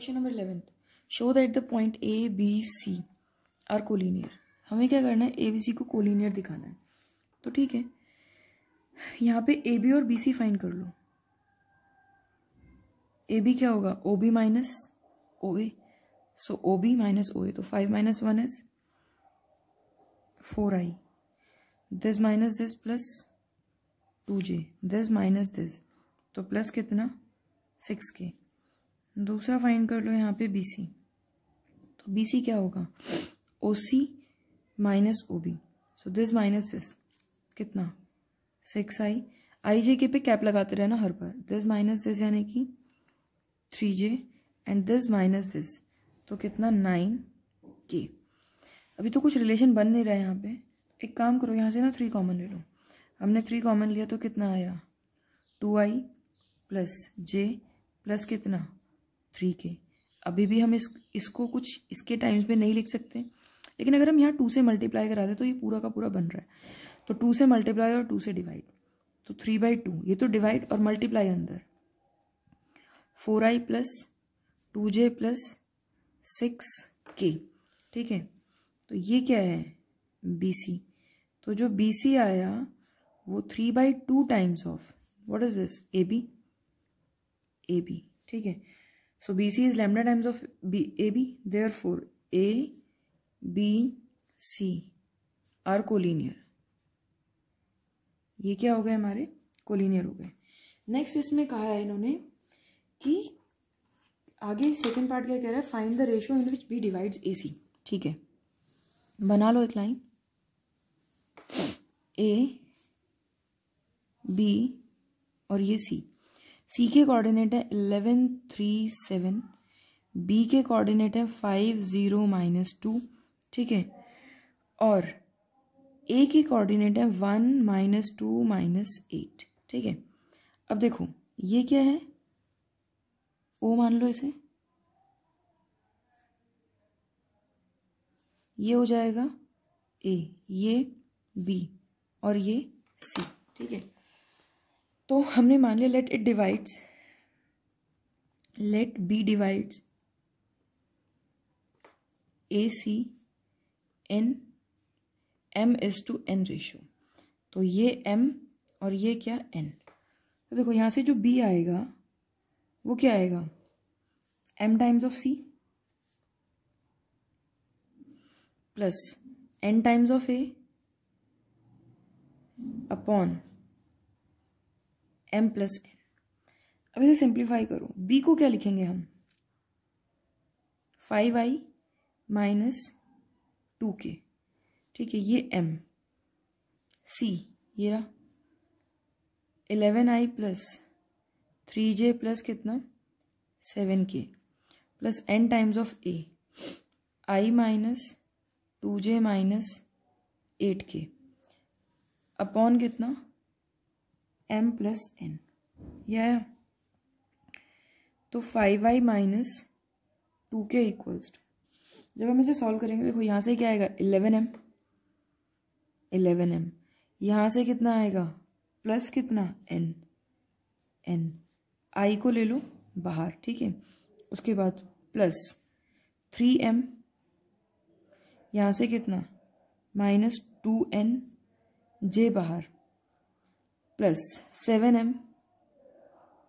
Question number eleventh show that the point A B C are collinear हमें क्या करना है ए बी सी को कोलिनियर दिखाना है तो ठीक है यहाँ पे ए बी और बी सी फाइन कर लो ए बी क्या होगा O B minus O A so O B minus O A तो five minus one is four I this minus this plus two J this minus this तो plus कितना six के दूसरा find कर लो यहाँ पे बी सी तो B C क्या होगा O C minus O B so this minus this कितना six I I J K पे कैप लगाते रहना हर बार दिस माइनस दिस यानी कि three J and this minus this तो कितना नाइन के अभी तो कुछ रिलेशन बन नहीं रहा है यहाँ पे एक काम करो यहाँ से ना थ्री कॉमन ले लो हमने थ्री कॉमन लिया तो कितना आया two I plus J plus कितना थ्री के अभी भी हम इस इसको कुछ इसके टाइम्स में नहीं लिख सकते लेकिन अगर हम यहाँ टू से मल्टीप्लाई करा दें तो ये पूरा का पूरा बन रहा है तो टू से मल्टीप्लाई और टू से डिवाइड तो थ्री बाई टू ये तो डिवाइड और मल्टीप्लाई अंदर four I plus two J plus six K ठीक है तो ये क्या है बी सी तो जो बी सी आया वो three by two times of what is this A B A B ठीक है so B C So BC is lambda times of B, AB. Four A B C are collinear ये क्या हो गए हमारे collinear हो गए नेक्स्ट इसमें कहा है इन्होंने कि आगे सेकेंड पार्ट क्या कह रहा है find the ratio in which B divides A C ठीक है बना लो एक लाइन ए बी और ये सी सी के कोऑर्डिनेट है इलेवन थ्री सेवन बी के कोऑर्डिनेट है फाइव ज़ीरो माइनस टू ठीक है और ए के कोऑर्डिनेट है one minus two minus eight ठीक है अब देखो ये क्या है ओ मान लो इसे ये हो जाएगा ए ये बी और ये सी ठीक है तो हमने मान लिया let it divides let B divides A C N M is to N ratio तो ये एम और ये क्या एन तो देखो यहाँ से जो बी आएगा वो क्या आएगा M times of C plus N times of A upon M plus N अब इसे सिंप्लीफाई करूँ बी को क्या लिखेंगे हम फाइव आई माइनस टू के ठीक है ये एम सी ये रहा eleven I plus three J plus कितना seven K plus N times of A I minus two J minus eight K upon कितना एम प्लस एन यह तो five I minus two K equals to जब हम इसे solve करेंगे देखो यहाँ से क्या आएगा इलेवन एम इलेवन एम यहाँ से कितना आएगा प्लस कितना एन एन आई को ले लो बाहर ठीक है उसके बाद प्लस थ्री एम यहाँ से कितना माइनस टू एन जे बाहर plus seven M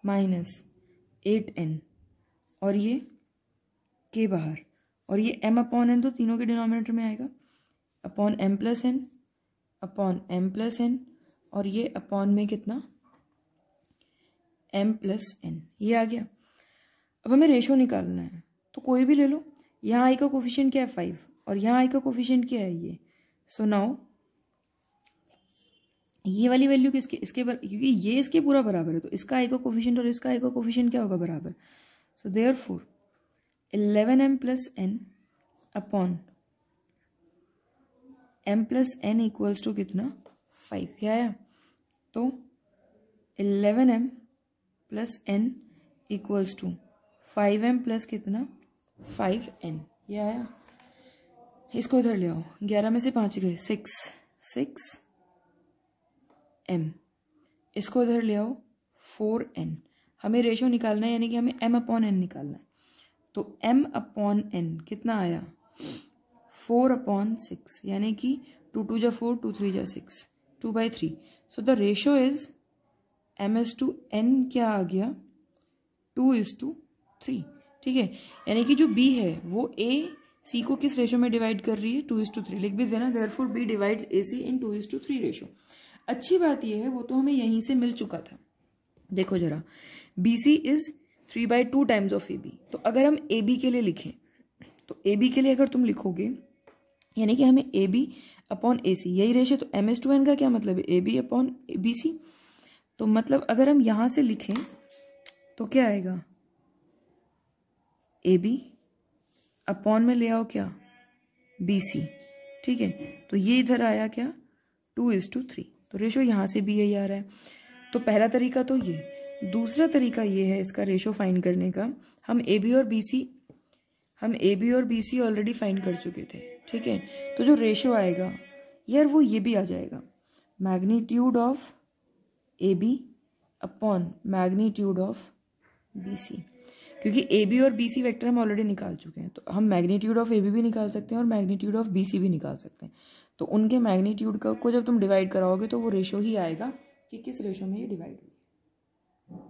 minus eight N और ये के बाहर और ये m अपॉन एन तो तीनों के डिनोमिनेटर में आएगा upon m plus N upon M plus N और ये अपॉन में कितना m प्लस एन ये आ गया अब हमें रेशो निकालना है तो कोई भी ले लो यहाँ आई का कोफिशियंट क्या है फाइव और यहाँ आई का कोफिशियंट क्या है ये सो नाउ ये वाली वैल्यू किसके इसके बर, क्योंकि ये इसके पूरा बराबर है तो इसका आई का कोफिशियंट और इसका आई का कोफिशियंट क्या होगा बराबर so there four eleven M plus N upon M plus N equals to कितना फाइव क्या आया तो eleven M plus N equals to five M plus कितना फाइव एन ये आया इसको इधर ले आओ ग्यारह में से पाँच गए सिक्स सिक्स एम इसको इधर ले आओ फोर एन हमें रेशो निकालना है यानी कि हमें एम अपॉन एन निकालना है तो एम अपॉन एन कितना आया फोर अपॉन सिक्स यानी कि टू टू जा फोर टू थ्री जा six two by three so the ratio is M is to N क्या आ गया टू इज टू थ्री ठीक है यानी कि जो बी है वो ए सी को किस रेशो में डिवाइड कर रही है टू इज टू थ्री लिख भी देना there four B divides A C in two is to three ratio अच्छी बात यह है वो तो हमें यहीं से मिल चुका था देखो जरा B C is three by two times of A B तो अगर हम ए बी के लिए लिखें तो ए बी के लिए अगर तुम लिखोगे यानी कि हमें ए बी अपॉन ए सी यही रेशे तो एम एस टू एन का क्या मतलब है A B upon A B C तो मतलब अगर हम यहां से लिखें तो क्या आएगा ए बी अपॉन में ले आओ क्या बी सी ठीक है तो ये इधर आया क्या टू इज टू थ्री तो रेशो यहाँ से भी यही आ रहा है तो पहला तरीका तो ये दूसरा तरीका ये है इसका रेशो फाइंड करने का हम ए बी और बी सी हम ए बी और बी सी ऑलरेडी फाइंड कर चुके थे ठीक है तो जो रेशो आएगा यार वो ये भी आ जाएगा magnitude of A B upon magnitude of B C क्योंकि ए बी और बी सी वैक्टर हम ऑलरेडी निकाल चुके हैं तो हम मैग्नीट्यूड ऑफ ए बी भी निकाल सकते हैं और मैग्नीट्यूड ऑफ बी सी भी निकाल सकते हैं तो उनके मैग्नीट्यूड को जब तुम डिवाइड कराओगे तो वो रेशो ही आएगा कि किस रेशो में ये डिवाइड हुई